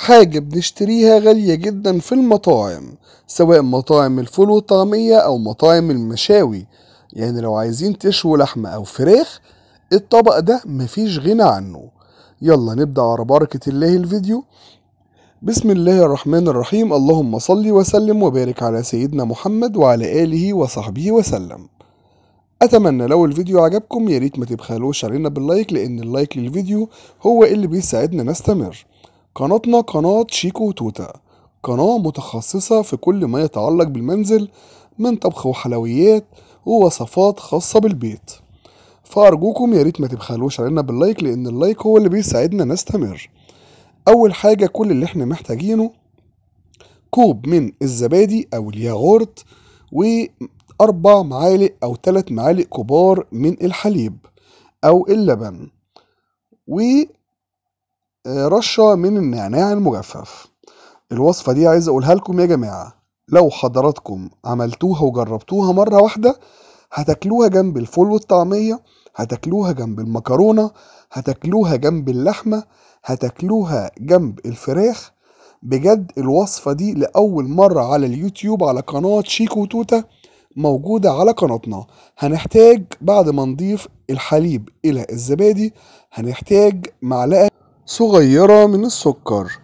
حاجة بنشتريها غالية جدا في المطاعم سواء مطاعم الفول والطعمية أو مطاعم المشاوي يعني لو عايزين تشوي لحمة أو فراخ الطبق ده مفيش غنى عنه يلا نبدأ على بركة الله الفيديو بسم الله الرحمن الرحيم اللهم صل وسلم وبارك على سيدنا محمد وعلى آله وصحبه وسلم أتمنى لو الفيديو عجبكم ياريت ما تبخلوش علينا باللايك لأن اللايك للفيديو هو اللي بيساعدنا نستمر قناتنا قناة شيكو توتا قناة متخصصة في كل ما يتعلق بالمنزل من طبخ وحلويات ووصفات خاصة بالبيت فأرجوكم يا ريت ما تبخلوش علينا باللايك لأن اللايك هو اللي بيساعدنا نستمر أول حاجة كل اللي احنا محتاجينه كوب من الزبادي أو الياغورت وأربع معالق أو ثلاث معالق كبار من الحليب أو اللبن و رشة من النعناع المجفف الوصفة دي عايز أقولها لكم يا جماعة لو حضراتكم عملتوها وجربتوها مرة واحدة هتاكلوها جنب الفول والطعمية هتاكلوها جنب المكرونة هتاكلوها جنب اللحمة هتاكلوها جنب الفراخ بجد الوصفة دي لأول مرة على اليوتيوب على قناة شيكو توتا موجودة على قناتنا هنحتاج بعد ما نضيف الحليب إلى الزبادي هنحتاج معلقة صغيرة من السكر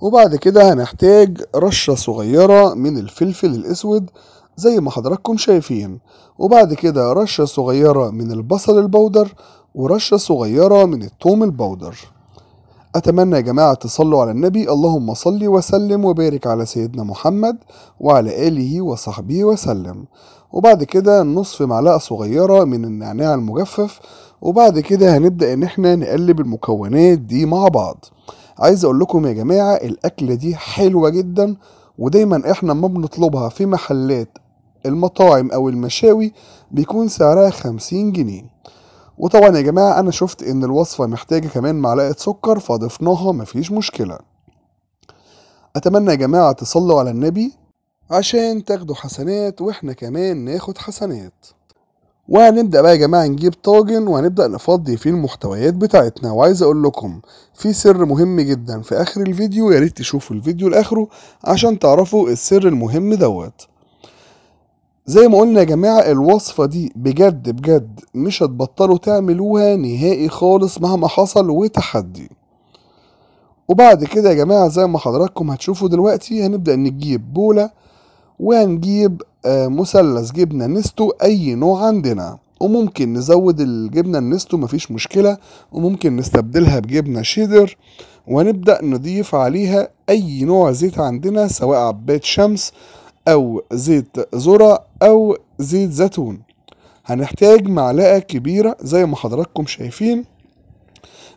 وبعد كده هنحتاج رشة صغيرة من الفلفل الأسود زي ما حضراتكم شايفين وبعد كده رشة صغيرة من البصل البودر ورشة صغيرة من الثوم البودر أتمنى يا جماعة تصلوا على النبي اللهم صل وسلم وبارك على سيدنا محمد وعلى آله وصحبه وسلم وبعد كده نصف معلقة صغيرة من النعناع المجفف وبعد كده هنبدأ ان احنا نقلب المكونات دي مع بعض عايز اقول لكم يا جماعة الاكلة دي حلوة جدا ودايما احنا ما بنطلبها في محلات المطاعم او المشاوي بيكون سعرها خمسين جنيه وطبعا يا جماعة أنا شفت إن الوصفة محتاجة كمان معلقة سكر فضفناها مفيش مشكلة أتمنى يا جماعة تصلوا على النبي عشان تاخدوا حسنات واحنا كمان ناخد حسنات وهنبدأ بقى يا جماعة نجيب طاجن وهنبدأ نفضي فيه المحتويات بتاعتنا وعايز أقول لكم في سر مهم جدا في آخر الفيديو يا ريت تشوفوا الفيديو لآخره عشان تعرفوا السر المهم دوت زي ما قلنا يا جماعة الوصفة دي بجد بجد مش هتبطلوا تعملوها نهائي خالص مهما حصل وتحدي وبعد كده يا جماعة زي ما حضراتكم هتشوفوا دلوقتي هنبدأ نجيب بولة وهنجيب آه، مثلث جبنة نستو أي نوع عندنا وممكن نزود الجبنة النستو مفيش مشكلة وممكن نستبدلها بجبنة شيدر ونبدأ نضيف عليها أي نوع زيت عندنا سواء عباد شمس أو زيت ذرة أو زيت زيتون هنحتاج معلقة كبيرة زي ما حضراتكم شايفين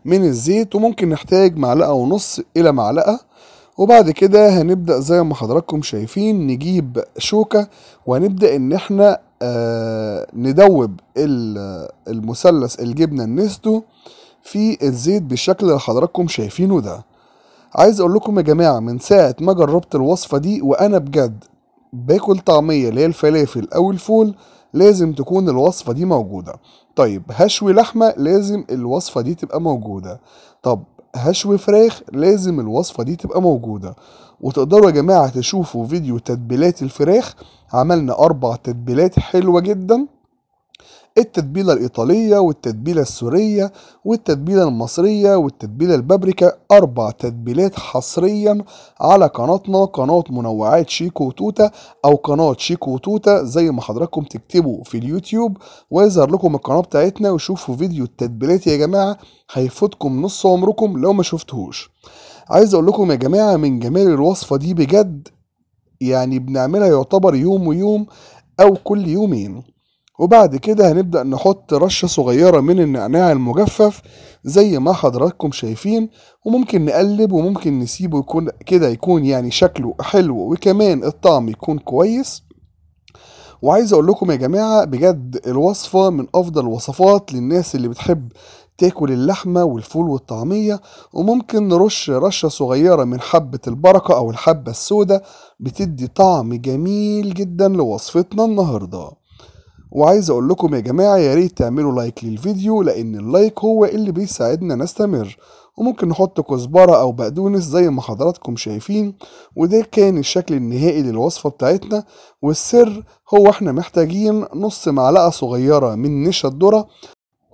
من الزيت وممكن نحتاج معلقة ونص إلى معلقة وبعد كده هنبدأ زي ما حضراتكم شايفين نجيب شوكة وهنبدأ ان احنا آه ندوب المثلث الجبنة النستو في الزيت بالشكل اللي حضراتكم شايفينه ده عايز اقول لكم يا جماعة من ساعة ما جربت الوصفة دي وانا بجد باكل طعمية اللي هي الفلافل او الفول لازم تكون الوصفة دي موجودة طيب هشوي لحمة لازم الوصفة دي تبقى موجودة طب هشوي فراخ لازم الوصفة دي تبقى موجودة وتقدروا يا جماعة تشوفوا فيديو تتبيلات الفراخ عملنا أربع تتبيلات حلوة جدا التتبيلة الإيطالية والتتبيلة السورية والتتبيلة المصرية والتتبيلة البابريكا أربع تتبيلات حصريا على قناتنا قناة منوعات شيكو توتا أو قناة شيكو توتا زي ما حضراتكم تكتبوا في اليوتيوب ويظهر لكم القناة بتاعتنا وشوفوا فيديو التتبيلات يا جماعة هيفوتكم نص عمركم لو ما شفتهوش عايز أقول لكم يا جماعة من جمال الوصفة دي بجد يعني بنعملها يعتبر يوم ويوم أو كل يومين وبعد كده هنبدأ نحط رشة صغيرة من النعناع المجفف زي ما حضراتكم شايفين وممكن نقلب وممكن نسيبه يكون كده يكون يعني شكله حلو وكمان الطعم يكون كويس وعايز اقول لكم يا جماعه بجد الوصفه من افضل الوصفات للناس اللي بتحب تاكل اللحمه والفول والطعميه وممكن نرش رشه صغيره من حبه البركه او الحبه السوداء بتدي طعم جميل جدا لوصفتنا النهارده وعايز اقول لكم يا جماعه يا ريت تعملوا لايك للفيديو لان اللايك هو اللي بيساعدنا نستمر وممكن نحط كزبره او بقدونس زي ما حضراتكم شايفين وده كان الشكل النهائي للوصفه بتاعتنا والسر هو احنا محتاجين نص معلقه صغيره من نشا الذره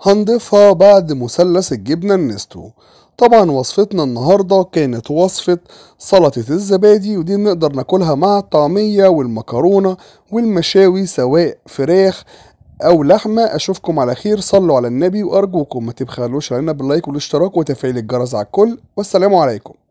هنضيفها بعد مثلث الجبنة النستو طبعا وصفتنا النهاردة كانت وصفة سلطة الزبادي ودي نقدر ناكلها مع الطعمية والمكرونة والمشاوي سواء فراخ او لحمة اشوفكم على خير صلوا على النبي وارجوكم ما تبخلوش علينا باللايك والاشتراك وتفعيل الجرس على الكل والسلام عليكم